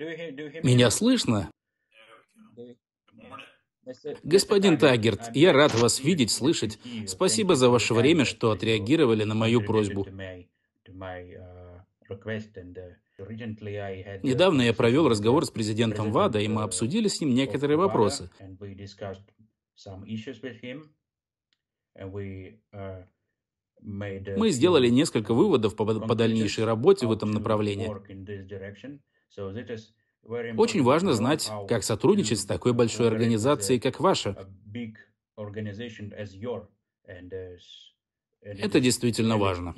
Меня слышно? Господин Тагерт. я рад вас видеть, слышать. Спасибо за ваше время, что отреагировали на мою просьбу. Недавно я провел разговор с президентом ВАДА, и мы обсудили с ним некоторые вопросы. Мы сделали несколько выводов по, по дальнейшей работе в этом направлении. Очень важно знать, как сотрудничать с такой большой организацией, как ваша. Uh, это действительно важно.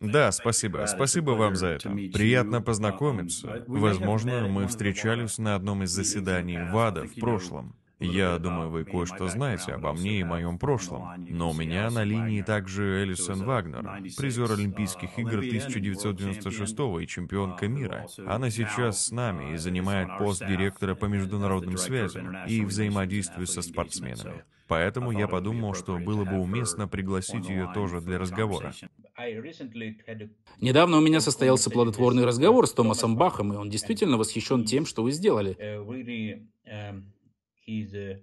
Да, спасибо. Спасибо вам за это. Приятно uh, познакомиться. Возможно, мы встречались на одном из заседаний ВАДА в прошлом. Я думаю, вы кое-что знаете обо мне и моем прошлом, но у меня на линии также Элисон Вагнер, призер Олимпийских а игр 1996 и чемпионка а, мира. Она сейчас с нами uh, и занимает пост директора по международным связям и взаимодействию со спортсменами. Поэтому я подумал, что было бы уместно пригласить ее тоже для разговора. Недавно у меня состоялся плодотворный разговор с Томасом Бахом, и он действительно восхищен uh, тем, что вы сделали. Uh, um, he's uh,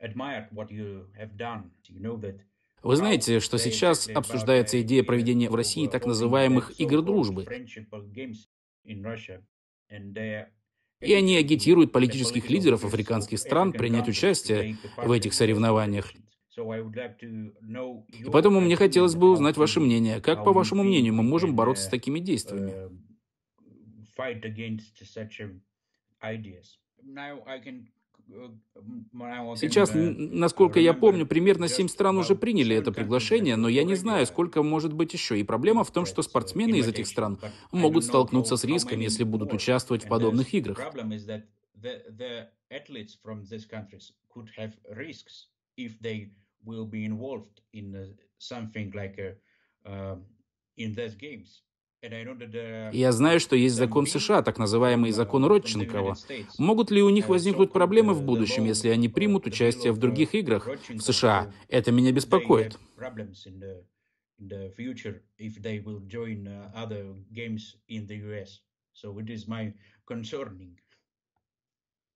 admired what you have done. You know that вы знаете, что сейчас обсуждается идея проведения в России так называемых «игр дружбы». И они агитируют политических лидеров африканских стран принять участие в этих соревнованиях. И поэтому мне хотелось бы узнать ваше мнение. Как, по вашему мнению, мы можем бороться с uh, такими действиями? Um, Сейчас, насколько я помню, примерно 7 стран уже приняли это приглашение, но я не знаю, сколько может быть еще. И проблема в том, что спортсмены из этих стран могут столкнуться с риском, если будут участвовать в подобных играх. will be involved in uh, something like uh, uh, in these games. Я знаю, что есть закон США, так называемый uh, закон Родченкова. Могут ли у них uh, возникнуть проблемы в uh, будущем, если они примут участие в других играх в США? Это меня беспокоит.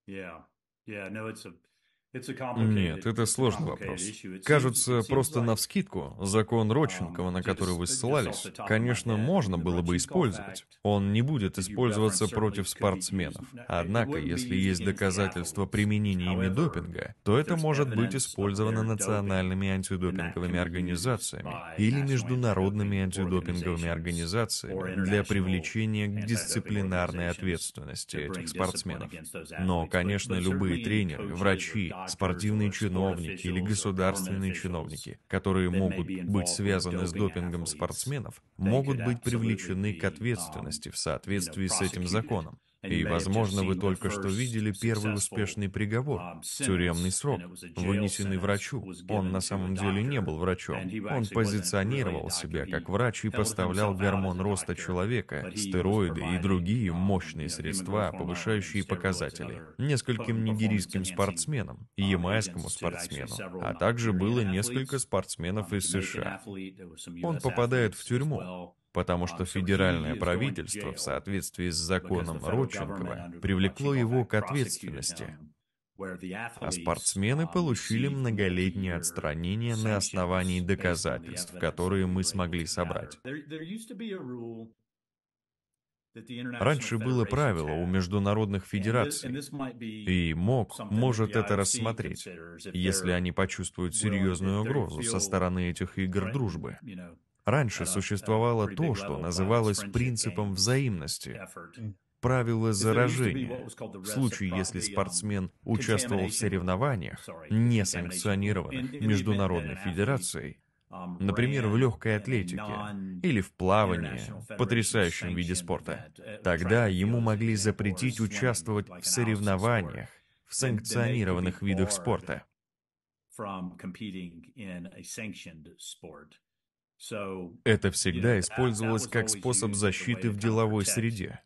Yeah. Yeah, no, it's a нет, это сложный вопрос. Кажется, просто на навскидку, закон um, Родченкова, на который вы ссылались, конечно, можно было бы использовать. Он не будет использоваться против спортсменов. Однако, если есть доказательства применения ими допинга, то это может быть использовано национальными антидопинговыми организациями или международными антидопинговыми организациями для привлечения к дисциплинарной ответственности этих спортсменов. Но, конечно, любые тренеры, врачи, спортивные чиновники или государственные чиновники, которые могут быть связаны с допингом спортсменов, могут быть привлечены к ответственности в соответствии с этим законом. И, возможно, вы только что видели первый успешный приговор, um, тюремный срок, вынесенный врачу. Он на самом деле не был врачом. Он позиционировал себя как врач и поставлял гормон роста человека, стероиды и другие um, мощные средства, повышающие показатели, нескольким нигерийским спортсменам, ямайскому um, e спортсмену, а также было несколько спортсменов из США. Он попадает в тюрьму, потому что федеральное правительство в соответствии с законом Родченкова привлекло его к ответственности, а спортсмены получили многолетнее отстранение на основании доказательств, которые мы смогли собрать. Раньше было правило у международных федераций, и МОК может это рассмотреть, если они почувствуют серьезную угрозу со стороны этих игр дружбы. Раньше э, существовало э, то, что называлось принципом взаимности, правило заражения. В случае, если um, спортсмен участвовал в соревнованиях, не санкционированных Международной Федерацией, um, например, в легкой атлетике или в плавании, потрясающем виде спорта, uh, тогда ему могли запретить участвовать в соревнованиях в санкционированных видах спорта. Это всегда использовалось как способ защиты в деловой среде.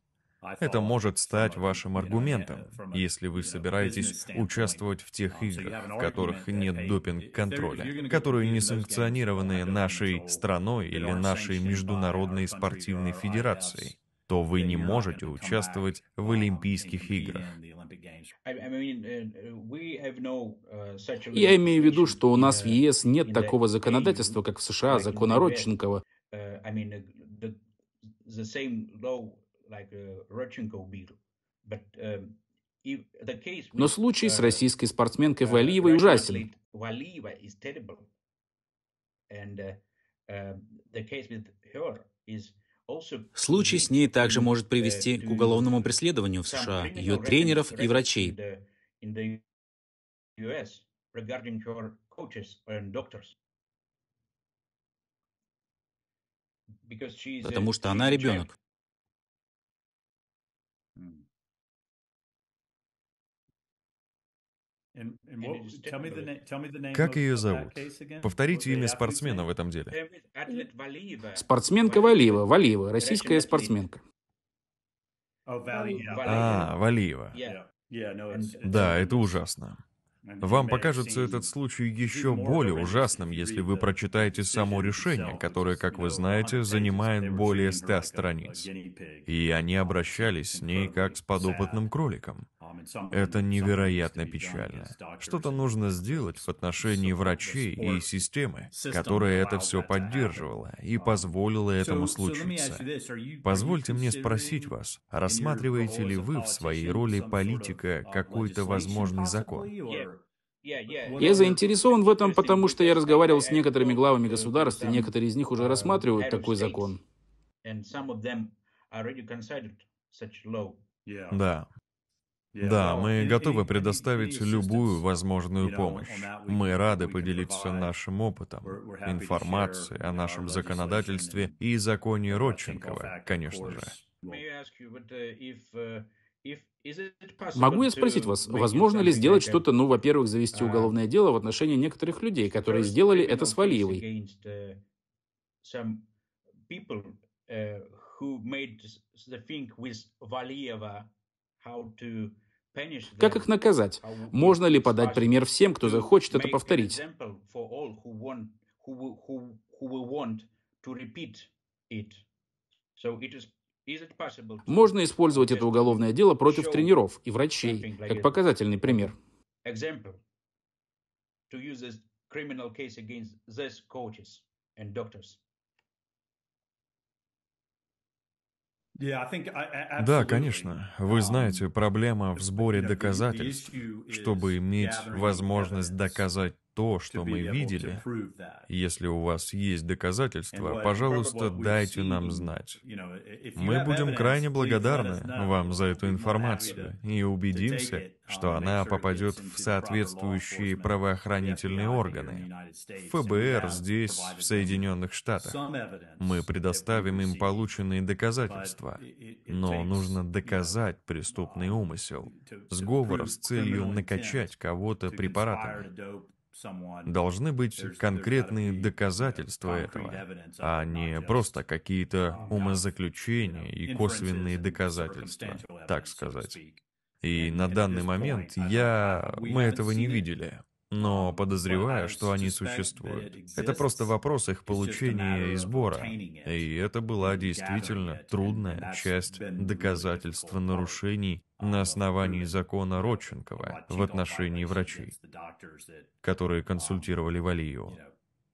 Это может стать вашим аргументом, если вы собираетесь участвовать в тех um, играх, в которых нет допинг-контроля, которые не санкционированы нашей страной или нашей международной спортивной федерацией то вы не можете участвовать в Олимпийских играх. Uh, uh, uh, Я имею в виду, что у нас в ЕС нет такого законодательства, как в США, закона Родченкова. Um, Но случай с российской спортсменкой Валиевой ужасен. And uh, um, the case with her is Случай с ней также может привести к уголовному преследованию в США, ее тренеров и врачей. Потому что она ребенок. Как ее зовут? Повторите имя спортсмена в этом деле. Спортсменка Валиева. Валиева, российская спортсменка. Oh, а, Валиева. Да, это ужасно. Вам покажется этот случай еще более ужасным, если вы прочитаете само решение, которое, как вы знаете, занимает более ста страниц. И они обращались с ней как с подопытным кроликом. Um, это невероятно печально. Что-то нужно сделать в отношении врачей и системы, которая это все поддерживала и um, позволила этому случиться. Позвольте мне спросить вас, рассматриваете ли вы в своей роли политика um, какой-то возможный закон? Я заинтересован в этом, потому что я разговаривал с некоторыми главами государств, и некоторые из них уже рассматривают такой закон. Да. Да, мы готовы предоставить любую возможную помощь. Мы рады поделиться нашим опытом, информацией о нашем законодательстве и законе Родченкова, конечно же. Могу я спросить вас, возможно ли сделать что-то, ну, во-первых, завести а, уголовное дело в отношении некоторых людей, которые сделали это с Валиевой? Э, как их наказать? Можно ли подать пример всем, кто захочет это повторить? Можно использовать это уголовное дело против тренеров и врачей, как показательный пример. Да, конечно. Вы um, знаете, проблема в сборе доказательств, чтобы иметь возможность доказать то, что мы видели. Если у вас есть доказательства, пожалуйста, дайте нам знать. Мы будем крайне благодарны вам за эту информацию и убедимся, uh, что она попадет в соответствующие правоохранительные органы. ФБР здесь, в Соединенных Штатах. Мы предоставим им полученные доказательства, но нужно доказать преступный умысел, сговор с целью накачать кого-то препаратами. Должны быть конкретные доказательства этого, а не просто какие-то um, умозаключения и косвенные доказательства, так сказать. И на данный момент я... мы этого не видели но подозреваю, что они существуют. Это просто вопрос их получения и сбора. И это была действительно трудная часть доказательства нарушений на основании закона Родченкова в отношении врачей, которые консультировали Валию.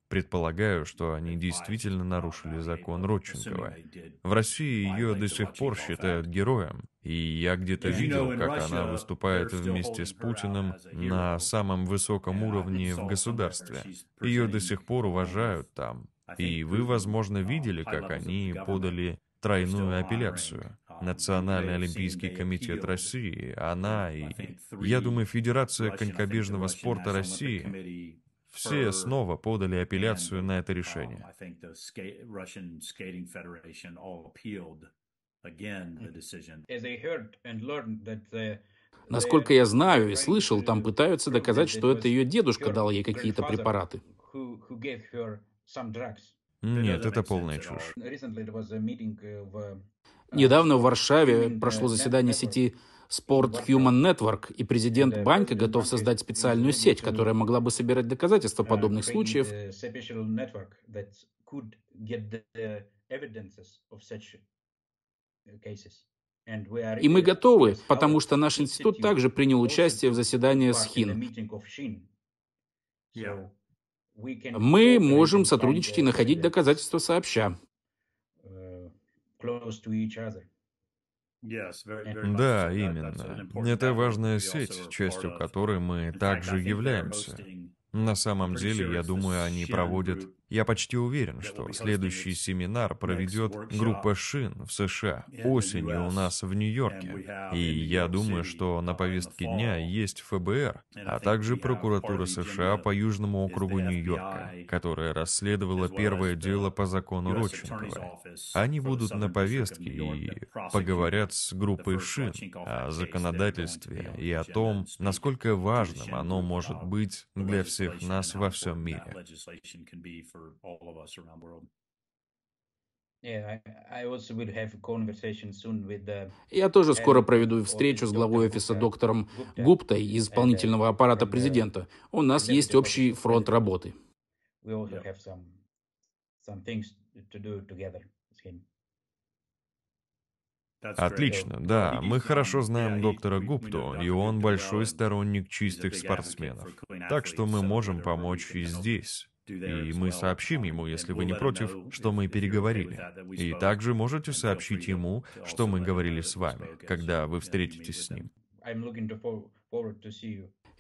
Предполагаю, что они действительно нарушили закон Родченкова. В России ее до сих пор считают героем, и я где-то видел, как она выступает вместе с Путиным на самом высоком уровне в государстве. Ее до сих пор уважают там. И вы, возможно, uh, видели, как они подали тройную апелляцию. Uh, Национальный олимпийский комитет России, она и, я думаю, Федерация конькобежного спорта России все снова подали апелляцию на это um, решение. Насколько я знаю и слышал, там пытаются доказать, что это ее дедушка дал ей какие-то препараты. Нет, это полная чушь. А, Недавно в Варшаве прошло заседание сети Sport Human Network, и президент банка готов создать специальную сеть, которая могла бы собирать доказательства э, подобных случаев. Э, э, и мы готовы, потому что наш институт также принял участие в заседании с ХИН. Мы можем сотрудничать и находить доказательства сообща close to each other. Да, именно. Это важная сеть, частью которой мы также являемся. На самом деле, я думаю, они проводят я почти уверен, что следующий семинар проведет группа Шин в США осенью у нас в Нью-Йорке. И я думаю, что на повестке дня есть ФБР, а также прокуратура США по Южному округу Нью-Йорка, которая расследовала первое дело по закону Родченкова. Они будут на повестке и поговорят с группой Шин о законодательстве и о том, насколько важным оно может uh, быть для всех нас во всем мире for all of us around the world. Я тоже скоро проведу встречу с главой офиса доктором Гуптой из uh, исполнительного аппарата uh, президента. У нас есть общий фронт работы. Отлично, да. Мы хорошо знаем доктора Гупту, и он большой сторонник чистых спортсменов. Так что мы можем помочь и здесь. И мы сообщим ему, если вы не против, что мы переговорили. И также можете сообщить ему, что мы говорили с вами, когда вы встретитесь с ним.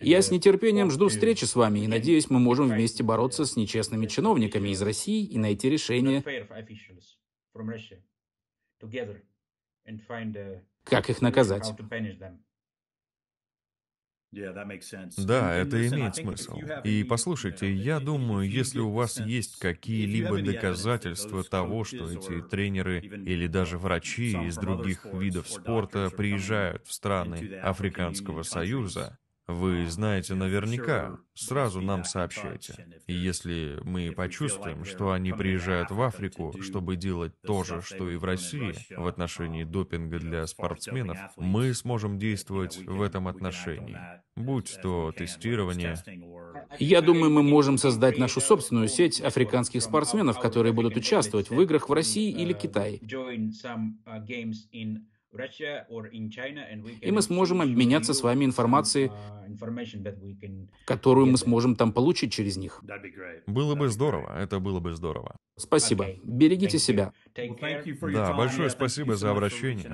Я с нетерпением жду встречи с вами и надеюсь, мы можем вместе бороться с нечестными чиновниками из России и найти решение. Как их наказать? Да, это имеет смысл. И послушайте, я думаю, если у вас есть какие-либо доказательства того, что эти тренеры или даже врачи из других видов спорта приезжают в страны Африканского Союза, вы а, знаете наверняка, сразу нам сообщайте. И если мы почувствуем, что они приезжают в Африку, чтобы делать то же, что и в России в отношении а, допинга для спортсменов, мы сможем действовать в этом отношении. Э, Будь то тестирование... Я думаю, мы можем создать нашу собственную сеть африканских спортсменов, которые будут участвовать в играх в России или э, Китае. И мы сможем обменяться с вами информацией, uh, которую мы сможем там получить через них. Было бы здорово, это было бы здорово. Спасибо. Берегите себя. Да, большое спасибо за обращение.